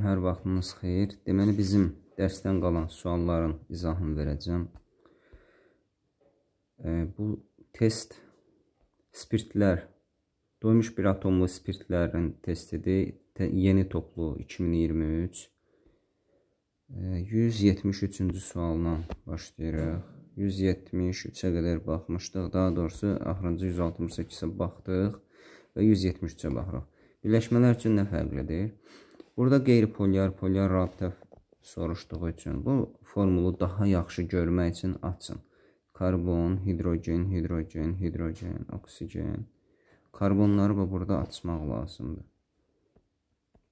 Hər vaxtınız xeyir. Deməli, bizim dərsdən qalan sualların izahını verəcəm. E, bu test spirtlər, doymuş bir atomlu spirtlərin testidir. Yeni toplu 2023. 173-cü sualına başlayırıq. 173-ə qədər baxmışdıq. Daha doğrusu, axırıncı 168-ə baxdıq və 173-ə baxırıq. Birləşmələr üçün nə fərqlidir? Burada qeyri-polyar-polyar rabitə soruşduğu üçün bu formulu daha yaxşı görmək üçün açın. Karbon, hidrogen, hidrogen, hidrogen, oksigen. Karbonları da burada açmaq lazımdır.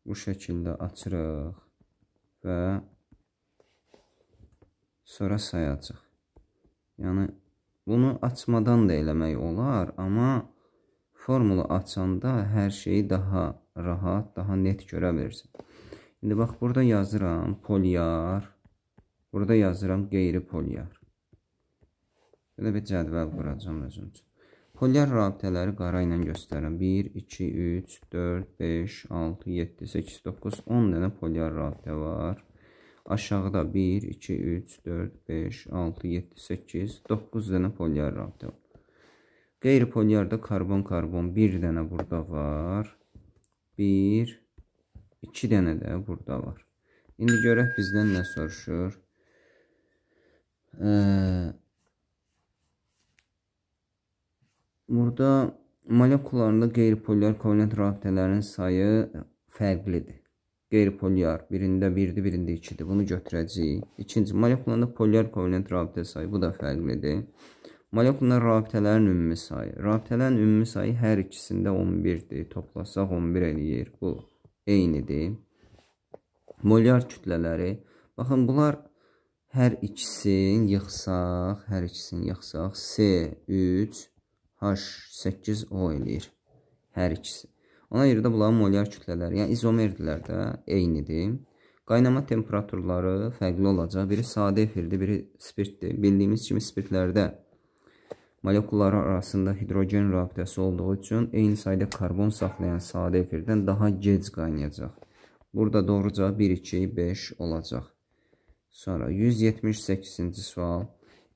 Bu şəkildə açırıq və sonra sayacaq. Yəni, bunu açmadan da eləmək olar, amma formulu açanda hər şeyi daha rahat, daha net görə bilirsən. İndi bax, burada yazıram polyar, burada yazıram qeyri-polyar. Belə bir cədvəl quracam özüm üçün. Polyar rabitələri qara ilə göstərirəm. 1, 2, 3, 4, 5, 6, 7, 8, 9, 10 dənə polyar rabitə var. Aşağıda 1, 2, 3, 4, 5, 6, 7, 8, 9 dənə polyar rabitə var. Qeyri-polyarda karbon-karbon bir dənə burada var. 1, 2 dənə də burada var. İndi görək bizdən nə soruşur. Ee, burada molekularında qeyri-polyar kovalent rabitələrin sayı fərqlidir. Qeyri-polyar birində 1-dir, birində 2-dir. Bunu götürəcəyik. İkinci, molekularında polyar kovalent rabitə sayı bu da fərqlidir. Molekular rabitələrin ümumi sayı. Rabitələrin ümumi sayı hər ikisində 11-dir. Toplasaq 11 eləyir. Bu eynidir. Molyar kütlələri. Baxın, bunlar hər ikisini yığsaq, hər ikisini yığsaq C3 H8O eləyir. Hər ikisi. Ona görə də bunların molyar kütlələri, yəni izomerdilər də eynidir. Qaynama temperaturları fərqli olacaq. Biri sadə efirdir, biri spirtdir. Bildiyimiz kimi spirtlərdə Molekulları arasında hidrogen rabitəsi olduğu üçün eyni sayda karbon saxlayan sadə efirdən daha gec qaynayacaq. Burada doğruca 1, 2, 5 olacaq. Sonra 178-ci sual.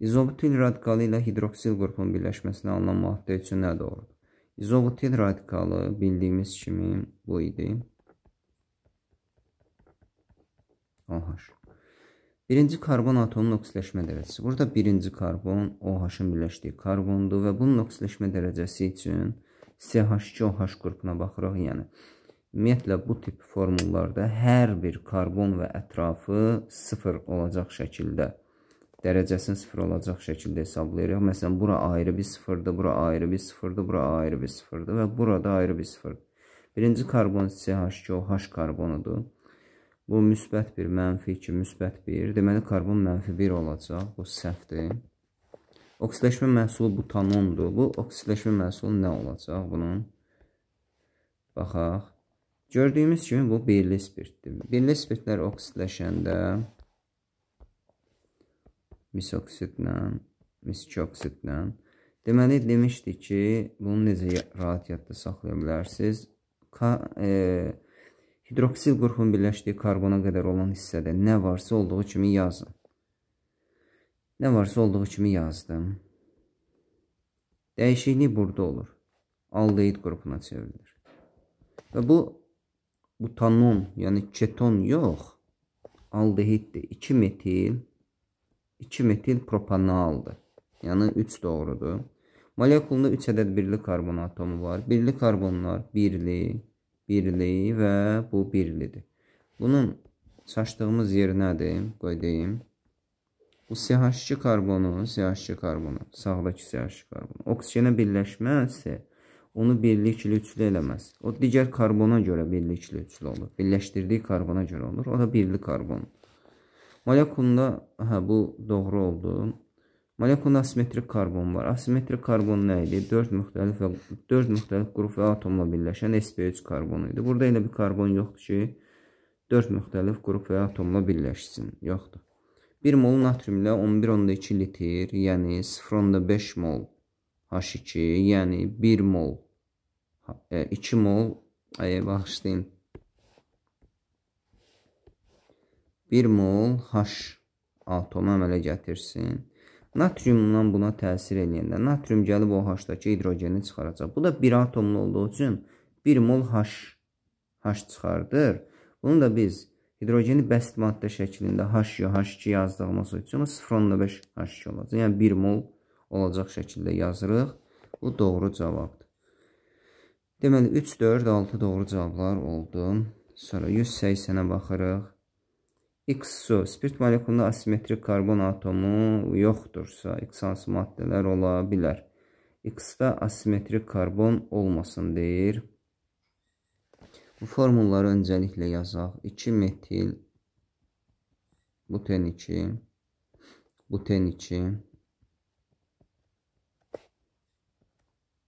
İzobutil radikalı ilə hidroksil qrupunun birləşməsinə alınan maddə üçün nə doğrudur? İzobutil radikalı bildiyimiz kimi bu idi. OH. Birinci karbon atomunun oksidləşmə dərəcəsi. Burada birinci karbon OH-ın birləşdiyi karbondur və bunun oksidləşmə dərəcəsi üçün CH2OH qrupuna baxırıq. Yəni, ümumiyyətlə, bu tip formullarda hər bir karbon və ətrafı sıfır olacaq şəkildə, dərəcəsini sıfır olacaq şəkildə hesablayırıq. Məsələn, bura ayrı bir sıfırdır, bura ayrı bir sıfırdır, bura ayrı bir sıfırdır və burada ayrı bir sıfırdır. Birinci karbon CH2OH karbonudur. Bu müsbət 1, mənfi 2, müsbət 1. Deməli, karbon mənfi 1 olacaq. Bu səhvdir. Oksidləşmə məhsulu butanondur. Bu oksidləşmə məhsulu nə olacaq bunun? Baxaq. Gördüyümüz kimi bu birli spirtdir. Birli spirtlər oksidləşəndə misoksidlə, miskoksidlə. Deməli, demişdik ki, bunu necə rahat yadda saxlaya bilərsiniz? Ka, e, Hidroksil qrupun birləşdiyi karbona qədər olan hissədə nə varsa olduğu kimi yazın. Nə varsa olduğu kimi yazdım. Dəyişiklik burada olur. Aldehid qrupuna çevrilir. Və bu butanon, yəni keton yox, aldehiddir. 2 metil 2 metil propanaldır. Yəni 3 doğrudur. Molekulunda 3 ədəd birli karbon atomu var. Birli karbonlar birli, birliyi və bu birlidir. Bunun çaşdığımız yer nədir? Qoy deyim. Bu CH2 karbonu, CH2 karbonu, sağdakı CH2 karbonu. Oksigenə birləşməsi onu birlikli üçlü eləməz. O digər karbona görə birlikli üçlü olur. Birləşdirdiyi karbona görə olur. O da birli karbon. Molekulunda hə bu doğru oldu. Molekulda asimetrik karbon var. Asimetrik karbon nə idi? 4 müxtəlif, 4 müxtəlif qrup və atomla birləşən SP3 karbon idi. Burada elə bir karbon yoxdur ki, 4 müxtəlif qrup və atomla birləşsin. Yoxdur. 1 mol natrium ilə 11.2 litr, yəni 0.5 mol H2, yəni 1 mol, 2 mol, ay, bağışlayın, 1 mol H yəni e, e, atomu əmələ gətirsin. Natriumdan buna təsir eləyəndə natrium gəlib OH-dakı hidrogeni çıxaracaq. Bu da bir atomlu olduğu üçün 1 mol H, H çıxardır. Bunu da biz hidrogeni bəst maddə şəklində H2, H2 yazdığımız üçün 0.5 H2 olacaq. Yəni 1 mol olacaq şəkildə yazırıq. Bu doğru cavabdır. Deməli 3, 4, 6 doğru cavablar oldu. Sonra 180-ə baxırıq. X-su, spirt molekulunda asimetrik karbon atomu yoxdursa, X-hansı maddələr ola bilər. X-da asimetrik karbon olmasın deyir. Bu formulları öncəliklə yazaq. 2-metil buten 2 buten 2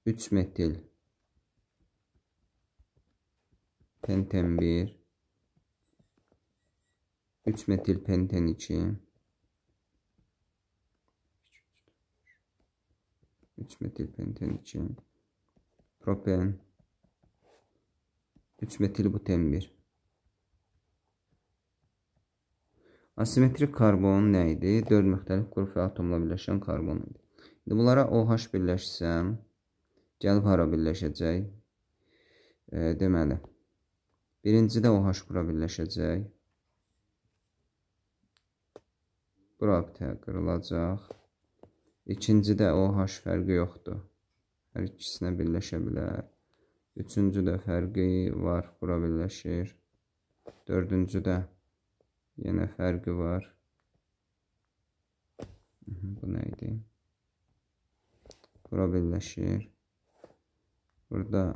3 metil penten 1 3 metil penten 2 3 metil penten 2 propen 3 metil buten 1 Asimetrik karbon nə idi? 4 müxtəlif qrup və atomla birləşən karbon idi. İndi bunlara OH birləşsəm, gəlib hara birləşəcək? E, deməli, birincidə OH bura birləşəcək. Bura bitə qırılacaq. İkincidə OH fərqi yoxdur. Hər ikisinə birləşə bilər. Üçüncüdə fərqi var, bura birləşir. Dördüncüdə yenə fərqi var. Mhmm, bu nə idi? Bura birləşir. Burada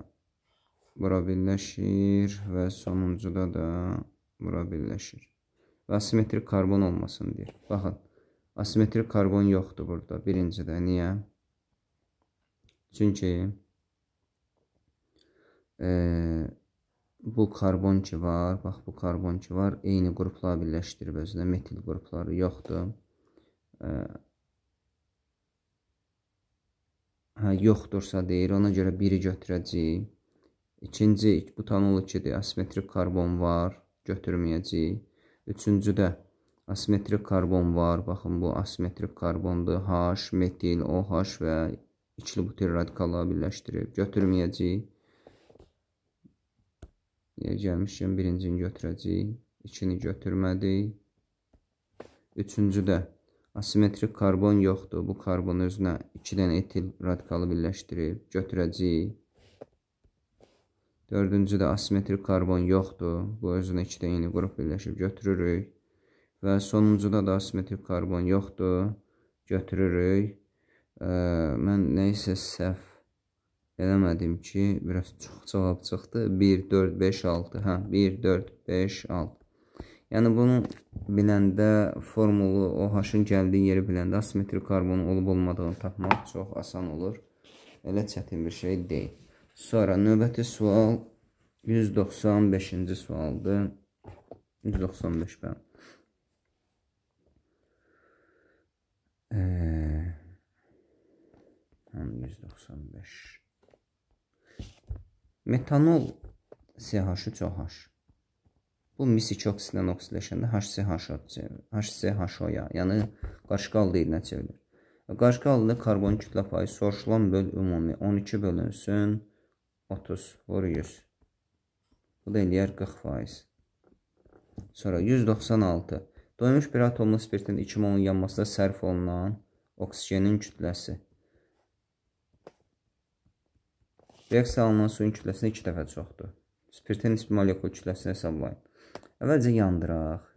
bura birləşir və sonuncuda da bura birləşir və asimetrik karbon olmasın deyir. Baxın, asimetrik karbon yoxdur burada birincidə. Niyə? Çünki e, bu karbon ki var, bax bu karbon ki var, eyni qruplar birləşdirib özünə metil qrupları yoxdur. E, hə, yoxdursa deyir, ona görə biri götürəcəyik. İkinci butanol 2-dir, asimetrik karbon var, götürməyəcəyik. Üçüncüdə asimetrik karbon var. Baxın bu asimetrik karbondur. H, metil, OH və ikili butil radikalla birləşdirib götürməyəcəyik. Yer gəlmişkən birincini götürəcəyik. İkini götürmədik. Üçüncüdə asimetrik karbon yoxdur. Bu karbon özünə 2 dənə etil radikalı birləşdirib götürəcəyik. Dördüncüdə asimetrik karbon yoxdur. Bu özünə iki də eyni qrup birləşib götürürük. Və sonuncuda da asimetrik karbon yoxdur. Götürürük. Ə, mən nəyisə səhv eləmədim ki, biraz çox cavab çıxdı. 1, 4, 5, 6. Hə, 1, 4, 5, 6. Yəni, bunu biləndə, formulu, OH-ın gəldiyi yeri biləndə asimetrik karbonun olub-olmadığını tapmaq çox asan olur. Elə çətin bir şey deyil. Sonra növbəti sual 195-ci sualdır. 195 bəm. Həm 195. Metanol CH3OH. Bu misik oksidən oksidləşəndə HCHO-ya, yəni qarışqa aldeyinə çevrilir. Qarışqa halında karbon kütlə payı soruşulan böl ümumi 12 bölünsün 30 vur 100. Bu da eləyər 40%. Sonra 196. Doymuş bir atomlu spirtin 2 molun yanmasında sərf olunan oksigenin kütləsi. Reaksiya alınan suyun kütləsinə 2 dəfə çoxdur. Spirtin nisbi molekul kütləsini hesablayın. Əvvəlcə yandıraq.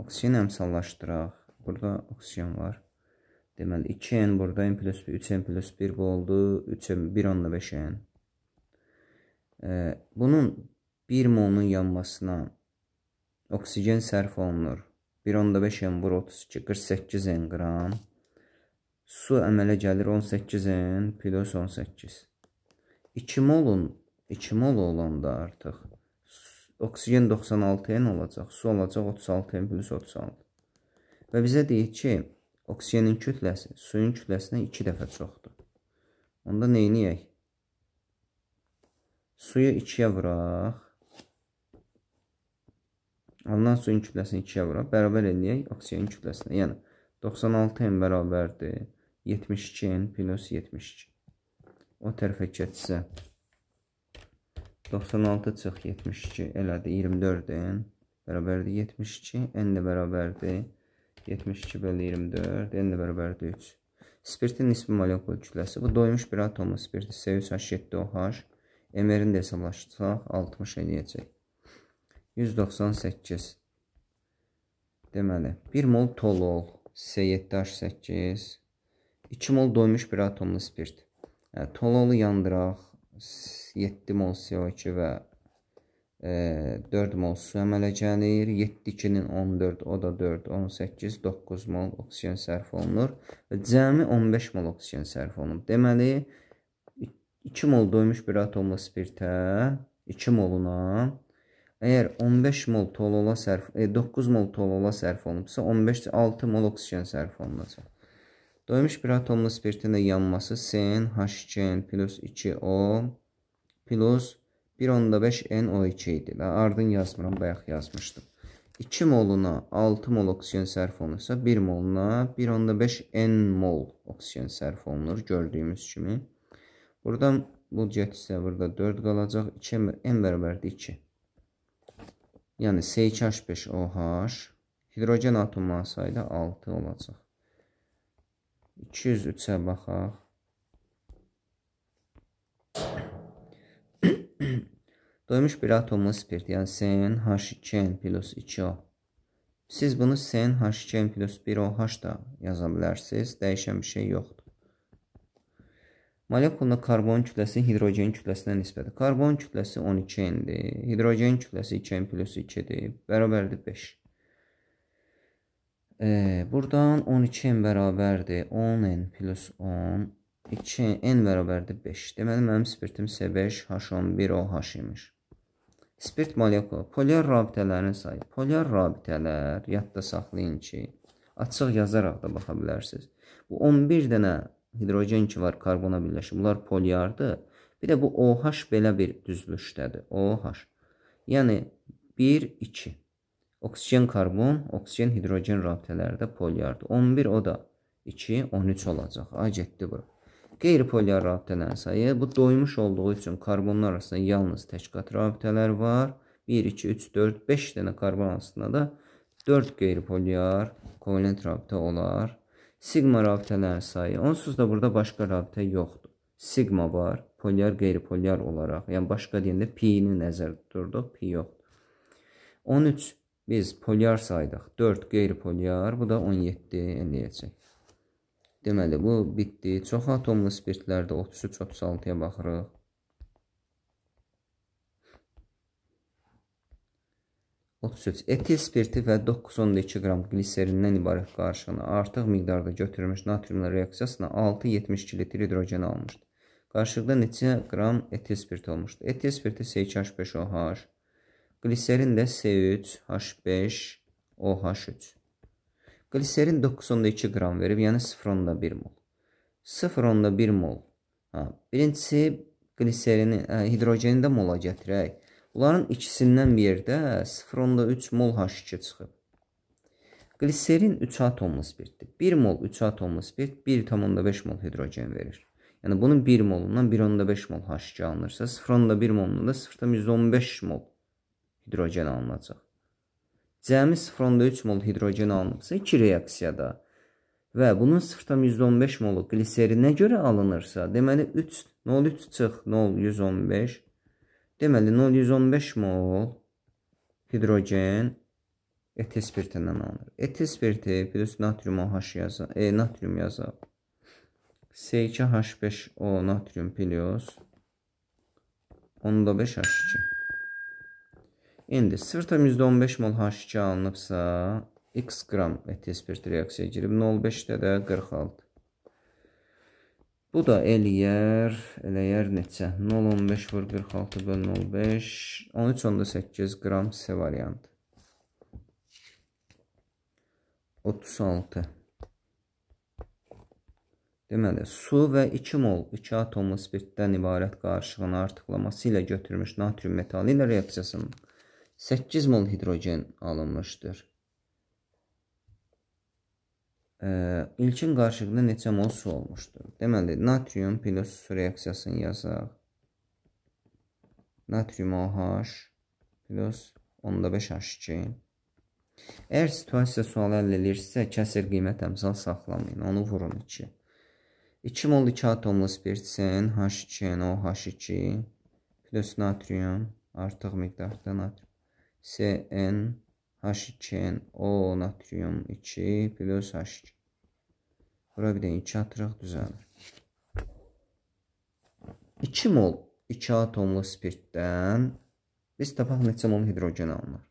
Oksigen əmsallaşdıraq. Burada oksigen var. Deməli 2n buradayım, plus 3n plus 1 bu oldu. 3n 1 onla 5n. E, bunun 1 molunun yanmasına oksigen sərf olunur. 1 onda 5n vur 32, 48n qram. Su əmələ gəlir 18n plus 18. 2 molun 2 mol olanda artıq oksigen 96n olacaq, su olacaq 36n plus 36. Və bizə deyir ki, Oksigenin kütləsi suyun kütləsinə 2 dəfə çoxdur. Onda neyniyək? Suyu 2-yə vuraq. Alınan suyun kütləsini 2-yə vuraq. Bərabər eləyək oksigenin kütləsinə. Yəni 96n bərabərdir 72n plus 72. O tərəfə keçsə 96 çıx 72 elədi 24-ün bərabərdir 72, n də bərabərdir 72 bölü 24, n bərabərdir 3. Spirtin nisbi molekul kütləsi. Bu doymuş bir atomun spirti C3H7OH. MR-ini də hesablaşsaq 60 eləyəcək. 198. Deməli, 1 mol tolol C7H8. 2 mol doymuş bir atomlu spirt. Yəni, tololu yandıraq 7 mol CO2 və 4 mol su əmələ gəlir. 7 2-nin 14, o da 4, 18, 9 mol oksigen sərf olunur. Cəmi 15 mol oksigen sərf olunur. Deməli, 2 mol doymuş bir atomla spirtə 2 moluna əgər 15 mol tolola sərf, e, 9 mol tolola sərf olunubsa, 15 6 mol oksigen sərf olunacaq. Doymuş bir atomlu spirtin də yanması SN, H2N plus 2O plus 1.5 NO2 idi və ardın yazmıram, bayaq yazmışdım. 2 moluna 6 mol oksigen sərf olunursa, 1 moluna 1.5 N mol oksigen sərf olunur gördüyümüz kimi. Buradan bu getsə burada 4 qalacaq. 2 N bərabərdir 2. Yəni CH5OH hidrogen atomunun sayı da 6 olacaq. 203-ə baxaq. Doymuş bir atomun spirt, yəni SNH2N plus 2O. Siz bunu SNH2N plus 1OH da yaza bilərsiniz. Dəyişən bir şey yoxdur. Molekulun karbon kütləsi hidrogen kütləsinə nisbəti. Karbon kütləsi 12N-dir. Hidrogen kütləsi 2N plus 2-dir. Bərabərdir 5. E, buradan 12N bərabərdir. 10N plus 10. 2N bərabərdir 5. Deməli, mənim spirtim S5H11OH imiş. Spirt molekulu polyar rabitələrin sayı. Polyar rabitələr yadda saxlayın ki, açıq yazaraq da baxa bilərsiniz. Bu 11 dənə hidrogen ki var karbona birləşib. Bunlar polyardır. Bir də bu OH belə bir düzlüşdədir. OH. Yəni 1 2 Oksigen karbon, oksigen hidrogen rabitələri də polyardır. 11 o da 2 13 olacaq. Ay getdi bura. Qeyri-polyar rabitələrin sayı bu doymuş olduğu üçün karbonlar arasında yalnız təkqat rabitələr var. 1, 2, 3, 4, 5 dənə karbon arasında da 4 qeyri-polyar kovalent rabitə olar. Sigma rabitələrin sayı. Onsuz da burada başqa rabitə yoxdur. Sigma var, polyar qeyri-polyar olaraq. Yəni başqa deyəndə pi-ni nəzərdə tuturduq, pi yoxdur. 13 biz polyar saydıq. 4 qeyri-polyar, bu da 17 eləyəcək. Deməli, bu bitdi. Çox atomlu spirtlərdə 33-36-ya baxırıq. Etil spirti və 9.2 qram qliserindən ibarət qarışığını artıq miqdarda götürmüş natriumla reaksiyasına 6.72 litr hidrogen almışdı. Qarışıqda neçə qram etil spirti olmuşdu? Etil spirti C2H5OH, qliserin də C3H5OH3. Qliserin 9.2 qram verib, yəni 0.1 mol. 0.1 mol. Ha, birincisi qliserini, hə, hidrogeni də mola gətirək. Bunların ikisindən bir yerdə 0.3 mol H2 çıxıb. Qliserin 3 atomlu spirtdir. 1 mol 3 atomlu spirt 1.5 mol hidrogen verir. Yəni bunun 1 molundan 1.5 mol H2 alınırsa, 0.1 molundan da 0.115 mol hidrogen alınacaq. Cəmi 0.3 mol hidrogen alınıbsa 2 reaksiyada və bunun 0.115 molu qliserinə görə alınırsa, deməli 3 0.3 çıx 0.115 deməli 0.115 mol hidrogen etil spirtindən alınır. Etil spirti plus natrium OH yazaq, e, natrium yazaq. C2H5O natrium plus 10.5H2. İndi 0,15 mol H2 alınıbsa, x qram ETS1 reaksiyaya girib 0,5-də də 46. Bu da eləyər, eləyər neçə? 0,15 vur 46 böl 0,5, 13,8 qram C variantı. 36. Deməli, su və 2 mol 2 atomlu spirtdən ibarət qarışığın artıqlaması ilə götürmüş natrium metali ilə reaksiyasının 8 mol hidrogen alınmışdır. Ə, ilkin qarışıqda neçə mol su olmuşdur? Deməli, natrium plus su reaksiyasını yazaq. Natrium OH plus 15 H2. Əgər situasiya sualı həll edirsə, kəsir qiymət əmsal saxlamayın, onu vurun 2. 2 mol 2 atomlu spirtsin, H2, OH2 plus natrium, artıq miqdarda natrium. SN H2N O natrium 2 plus H2. Bura bir də 2 atırıq düzəlir. 2 mol 2 atomlu spirtdən biz tapaq neçə mol hidrogen alınır.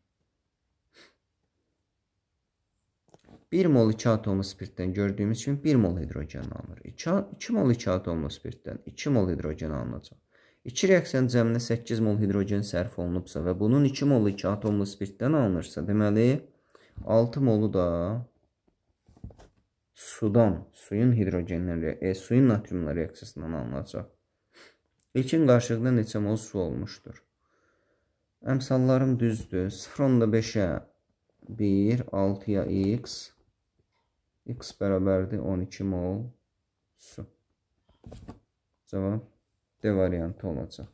1 mol 2 atomlu spirtdən gördüyümüz kimi 1 mol hidrogen alınır. 2, 2 mol 2 atomlu spirtdən 2 mol hidrogen alınacaq. 2 reaksiyanın cəminə 8 mol hidrogen sərf olunubsa və bunun 2 molu 2 atomlu spirtdən alınırsa, deməli 6 molu da sudan, suyun hidrogenlə, e, suyun natriumla reaksiyasından alınacaq. İlkin qarşılıqda neçə mol su olmuşdur? Əmsallarım düzdür. 0.5-ə 1, 6-ya x, x bərabərdir 12 mol su. Cavab D variantı olacaq.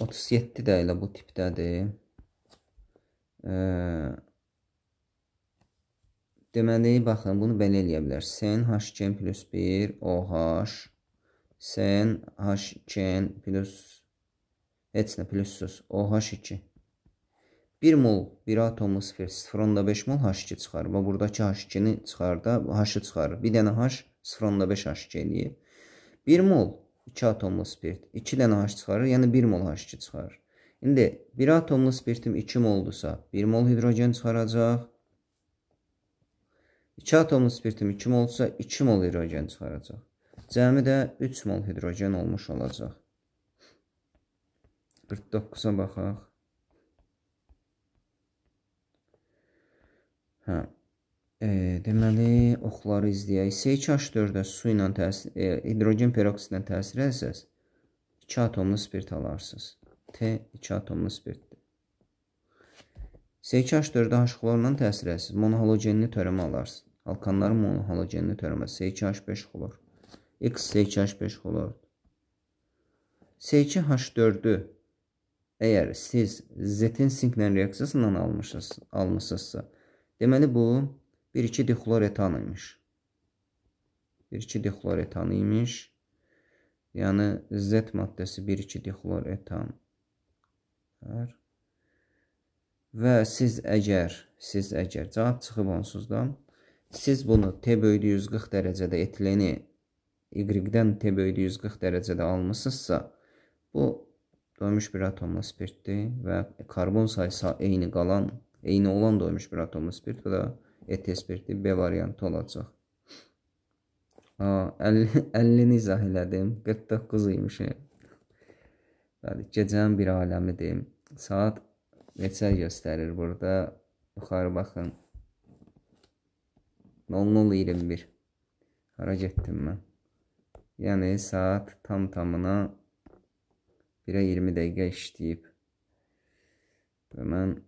37 də elə bu tipdədir. E, deməli, eh, baxın, bunu belə eləyə bilər. Sen hkn plus 1 OH Sen hkn plus heç nə plus OH2 1 mol 1 atomu 0, 0.5 mol H2 çıxar və buradakı H2-ni çıxarda H-ı çıxarır. Bir dənə H 0.5 H2 eləyir. 1 mol 2 atomlu spirt 2 dənə H çıxarır, yəni 1 mol H2 çıxarır. İndi 1 atomlu spirtim 2 moldursa, 1 mol hidrogen çıxaracaq. 2 atomlu spirtim 2 molsa, 2 mol hidrogen çıxaracaq. Cəmi də 3 mol hidrogen olmuş olacaq. 49-a baxaq. Hə. E, deməli, oxları izləyək. SH4-də su ilə təsir, e, hidrogen peroksidlə təsir etsəz, 2 atomlu spirt alarsınız. T 2 atomlu spirtdir. SH4-də H-xlorla təsir etsəz, monohalogenli törəmə alarsınız. Alkanların monohalogenli törəməsi SH5 xlor. X SH5 xlordur. S2H4-ü əgər siz zetin sinklə reaksiyasından almışsınızsa, Deməli bu 1,2 dixloretan imiş. 1,2 dixloretan imiş. Yəni Z maddəsi 1,2 dixloretan. Və siz əgər, siz əgər cavab çıxıb onsuz da siz bunu T bölü 140 dərəcədə etileni Y-dən T bölü 140 dərəcədə almışsınızsa, bu dönmüş bir atomla spirtdir və karbon sayısı eyni qalan Eyni olan doymuş bir atomlu spirt. Bu da ET spirti B variantı olacaq. A, 50, 50-ni izah elədim. 49 imiş. Bəli, gecənin bir aləmidir. Saat neçə göstərir burada? Yuxarı baxın. 00:21. Hara getdim mən? Yəni saat tam tamına 1-ə 20 dəqiqə işləyib. Və mən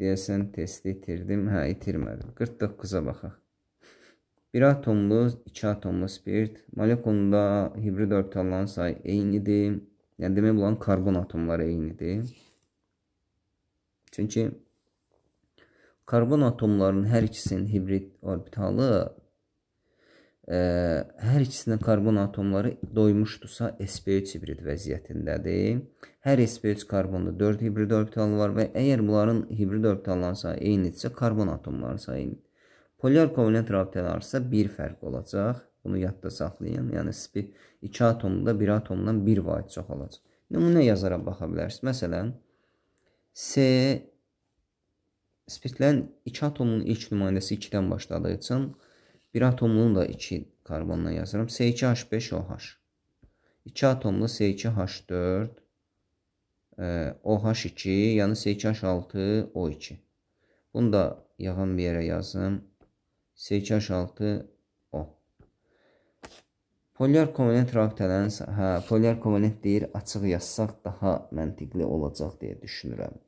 Deyəsən testi itirdim. Hə, itirmədim. 49-a baxaq. 1 atomlu, 2 atomlu spirt molekulunda hibrid orbitalların sayı eynidir. Yəni demək olan karbon atomları eynidir. Çünki karbon atomlarının hər ikisinin hibrid orbitalı ə, hər ikisinin karbon atomları doymuşdusa sp3 hibrid vəziyyətindədir. Hər sp3 karbonda 4 hibrid orbitalı var və əgər bunların hibrid orbitallarının sayı eynidirsə, karbon atomlarının sayı eynidir. Polyar kovalent rabitələrsə bir fərq olacaq. Bunu yadda saxlayın. Yəni sp 2 atomda 1 atomdan 1 vahid çoxalacaq. Nümunə yazara baxa bilərsiniz. Məsələn, S spirtlərin 2 atomunun ilk nümayəndəsi 2-dən başladığı üçün Bir atomunu da 2 karbondan yazıram. S2H5OH. 2 atomlu S2H4 OH2, yəni S2H6O2. Bunu da yaxın bir yerə yazım. S2H6O. Polyar komponent rabitələrin, hə, polyar komponent deyir, açıq yazsaq daha məntiqli olacaq deyə düşünürəm.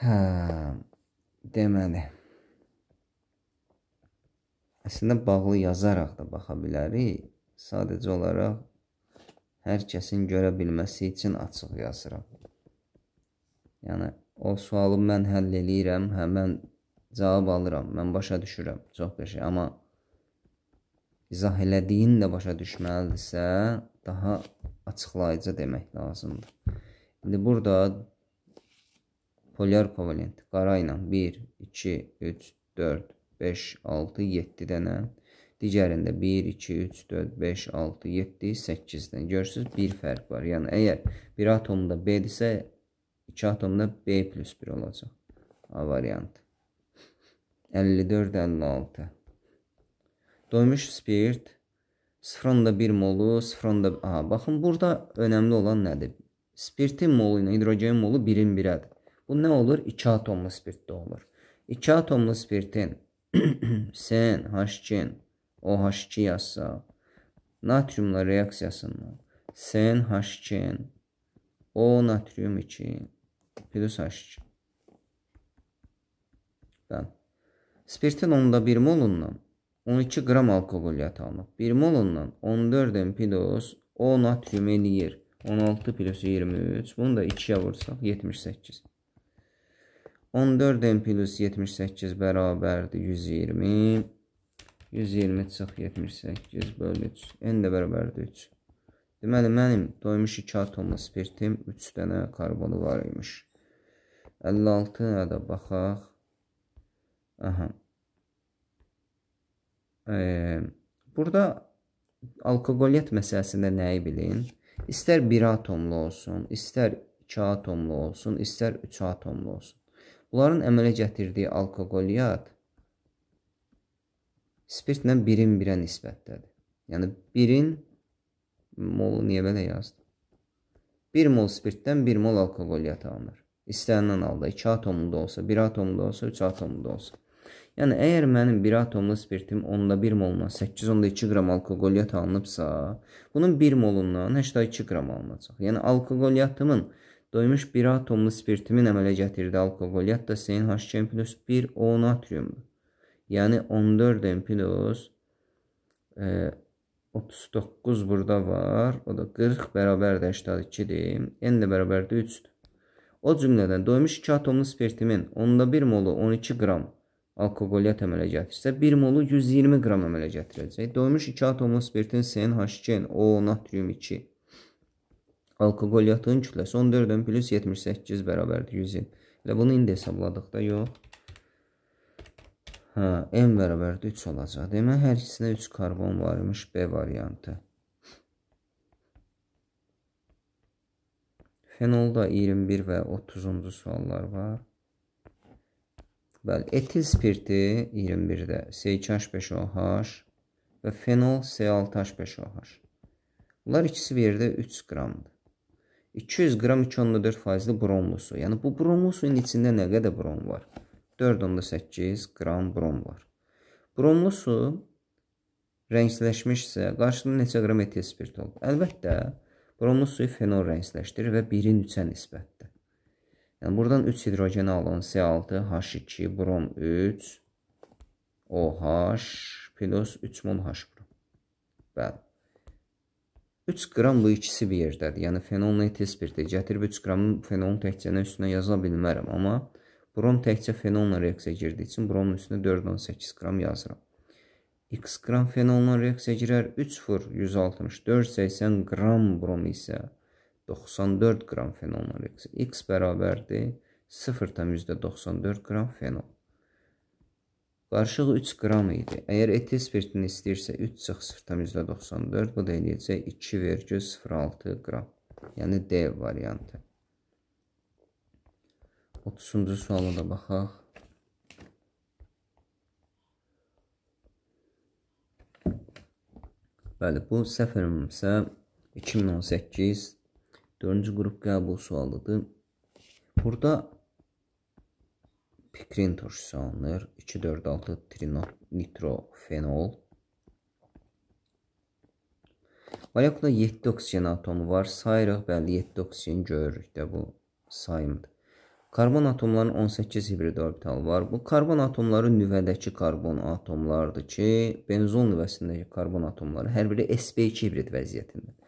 Hə, deməli Əslində bağlı yazaraq da baxa bilərik. Sadəcə olaraq hər kəsin görə bilməsi üçün açıq yazıram. Yəni o sualı mən həll eləyirəm, hə mən cavab alıram, mən başa düşürəm çox da şey, amma izah elədiyin də başa düşməlidirsə, daha açıqlayıcı demək lazımdır. İndi burada polyar kovalent qara ilə 1 2 3 4 5, 6, 7 dənə. Digərində 1, 2, 3, 4, 5, 6, 7, 8 dənə. Görürsünüz, bir fərq var. Yəni, əgər bir atomda B-dirsə, 2 atomda B plus 1 olacaq. A variantı. 54-56 Doymuş spirt 0,1 molu, 0,1 A. Baxın, burada önəmli olan nədir? Spirtin molu ilə hidrogen molu birin birədir. Bu nə olur? 2 atomlu spirtdə olur. 2 atomlu spirtin sen H2, OH2 yazsaq, natriumla reaksiyasından sen H2, O natrium 2, plus H2. Bəli. Spirtin 10-da 1 molundan 12 qram alkoqoliyyat alınıb. 1 molundan 14 empidos O natrium eləyir. 16 plus 23. Bunu da 2-yə vursaq 78. 14-dən plus 78 bərabərdir 120. 120 çıx 78 bölü 3. N də bərabərdir 3. Deməli, mənim doymuş 2 atomlu spirtim 3 dənə karbonu var imiş. 56-ya da baxaq. Aha. Ee, burada alkoqoliyyət məsələsində nəyi bilin? İstər 1 atomlu olsun, istər 2 atomlu olsun, istər 3 atomlu olsun. Bunların əmələ gətirdiyi alkoqoliyat spirtlə birin birə nisbətdədir. Yəni birin molu niyə belə yazdım? 1 mol spirtdən 1 mol alkoqoliyat alınır. İstənilən halda 2 atomlu da olsa, 1 atomlu da olsa, 3 atomlu da olsa. Yəni əgər mənim 1 atomlu spirtim 10-da 1 molundan 8-10-2 qram alkoqoliyat alınıbsa, bunun 1 molundan 82 qram alınacaq. Yəni alkoqoliyyatımın 0.5 Doymuş bira atomlu spirtimin əmələ gətirdiyi alkoqolyat da CnH2 plus 1 O natriumdur. Yəni 14 plus e, 39 burada var. O da 40 bərabərdir 82-dir. N də bərabərdir 3-dür. O cümlədən doymuş 2 atomlu spirtimin 10-da 1 molu 12 qram alkoqolyat əmələ gətirsə, 1 molu 120 qram əmələ gətirəcək. Doymuş 2 atomlu spirtin CnH2, O, natrium 2 Alkoqolyatın kütləsi 14-ün plus 78 bərabərdir 100. Elə bunu indi hesabladıq da, yox. Hə, M bərabərdir 3 olacaq. Demək, hər ikisində 3 karbon var imiş B variantı. Fenolda 21 və 30-cu suallar var. Bəli, etil spirti 21-də C2H5OH və fenol C6H5OH. Bunlar ikisi bir yerdə 3 qramdır. 200 qram 2.4 faizli brom su. Yəni bu brom suyun içində nə qədər brom var? 4.8 qram brom var. Bromlu su rəngsləşmişsə, qarşılığında neçə qram etil spirt olur? Əlbəttə, bromlu suyu fenol rəngsləşdirir və 1-in 3-ə nisbətdir. Yəni buradan 3 hidrogen alın, C6, H2, brom 3, OH, plus 3 mol H brom. Bəli. 3 qramla ikisi bir yerdədir. Yəni fenonla tez birdir. Gətirib 3 qramın fenolun təkcənin üstünə yaza bilmərəm, amma brom təkcə fenonla reaksiyaya girdiyi üçün bromun üstünə 4-18 qram yazıram. X qram fenolla reaksiyaya girər 3 vur 164 80 qram brom isə 94 qram fenolla reaksiyaya. X bərabərdir 0,94 qram fenol. Qarışıq 3 qram idi. Əgər etil spiritini istəyirsə 3 çıx 0,94, bu da eləyəcək 2,06 qram. Yəni D variantı. 30-cu suala da baxaq. Bəli, bu səfərimsə 2018 4-cü qrup qəbul sualıdır. Burada Pikrin turşusu alınır. 2,4,6 trinitrofenol. Molekulda 7 oksigen atomu var. Sayırıq, bəli 7 oksigen görürük də bu sayımdır. Karbon atomlarının 18 hibrid orbitalı var. Bu karbon atomları nüvədəki karbon atomlardır ki, benzon nüvəsindəki karbon atomları hər biri sp2 hibrid vəziyyətindədir.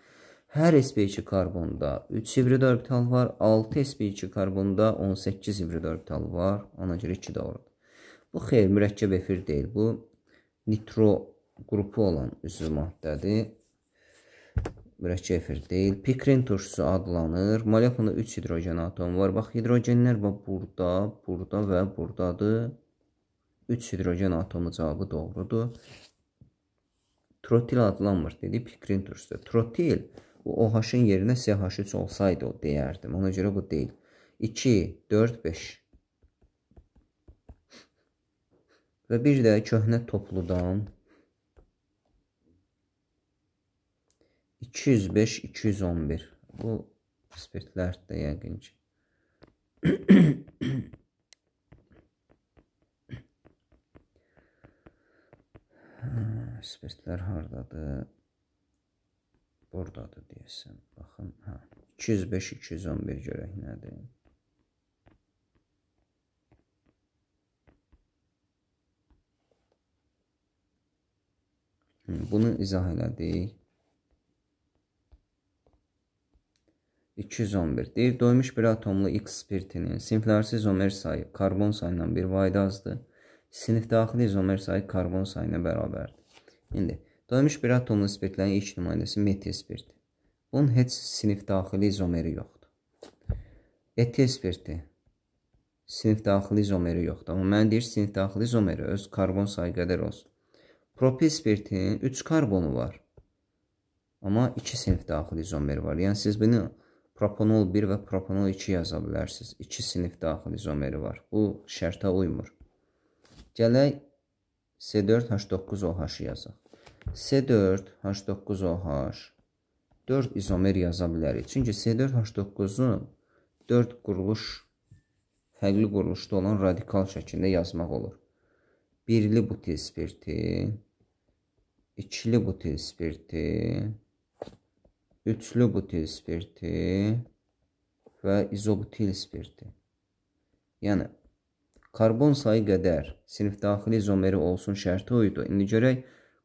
Hər sp2 karbonda 3 hibrid orbital var, 6 sp2 karbonda 18 hibrid orbital var. Ona görə 2 doğrudur. Bu xeyr, mürəkkəb efir deyil. Bu nitro qrupu olan üzvü maddədir. Mürəkkəb efir deyil. Pikrin turşusu adlanır. Molekulda 3 hidrogen atomu var. Bax, hidrogenlər bax burada, burada və burdadır. 3 hidrogen atomu cavabı doğrudur. Trotil adlanmır dedi. Pikrin turşusu. Trotil OH-ın yerinə SH3 olsaydı o deyərdim. Ona görə bu deyil. 2, 4, 5. Və bir də köhnə topludan 205, 211. Bu spirtlər də yəqin ki. Hə, spirtlər hardadır? buradadır deyəsən. Baxın, hə. 205 211 görək nədir? Bunu izah elədik. 211 deyir, doymuş bir atomlu X spiritinin siniflərsi izomer sayı karbon sayından bir vayda azdır. Sinif daxili izomer sayı karbon sayına bərabərdir. İndi Dönmüş bir atomlu spirtlərin ilk nümayəndəsi metil spirtdir. Bunun heç sinif daxili izomeri yoxdur. Etil spirti sinif daxili izomeri yoxdur. Amma mən deyir sinif daxili izomeri öz karbon sayı qədər olsun. Propil spirtinin 3 karbonu var. Amma 2 sinif daxili izomeri var. Yəni siz bunu propanol 1 və propanol 2 yaza bilərsiniz. 2 sinif daxili izomeri var. Bu şərtə uymur. Gələk C4H9OH yazaq. C4 H9OH 4 izomer yaza bilərik. Çünki C4 H9-un 4 quruluş fərqli quruluşda olan radikal şəkildə yazmaq olur. Birli butil spirti, ikili butil spirti, üçlü butil spirti və izobutil spirti. Yəni, karbon sayı qədər sinif daxili izomeri olsun şərti uydu. İndi görək,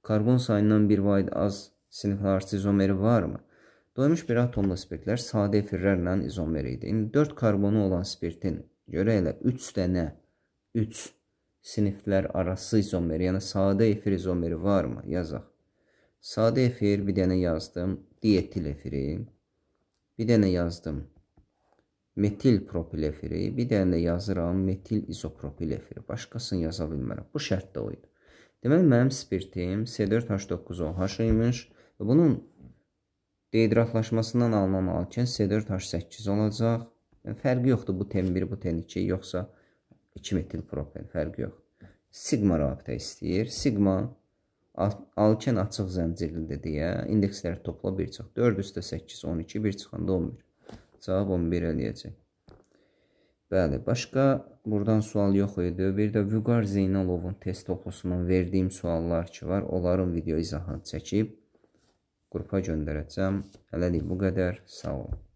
Karbon sayından bir vaid az siniflararası izomeri varmı? Doymuş bir atomlu spirtlər sadə efirlərlə izomeri idi. İndi 4 karbonu olan spirtin görə elə 3 dənə 3 siniflər arası izomeri, yəni sadə efir izomeri varmı? Yazaq. Sadə efir bir dənə yazdım, dietil efiri. Bir dənə yazdım. Metil propil efiri, bir dənə də yazıram metil izopropil efiri. Başqasını yaza bilmərəm. Bu şərt də o idi. Deməli, mənim spirtim C4H9OH imiş və bunun deidratlaşmasından alınan alken C4H8 olacaq. Yəni, fərqi yoxdur bu TN1, bu TN2, yoxsa 2 metil propen, fərqi yoxdur. Sigma rabitə istəyir. Sigma alken açıq zəncirlidir deyə indeksləri topla 1 çıx. 4 üstə 8, 12, 1 çıxanda 11. Cavab 11 eləyəcək. Bəli, başqa buradan sual yox idi. Bir də Vüqar Zeynalovun test oxusunun verdiyim suallar ki var, onların video izahını çəkib qrupa göndərəcəm. Hələlik bu qədər. Sağ olun.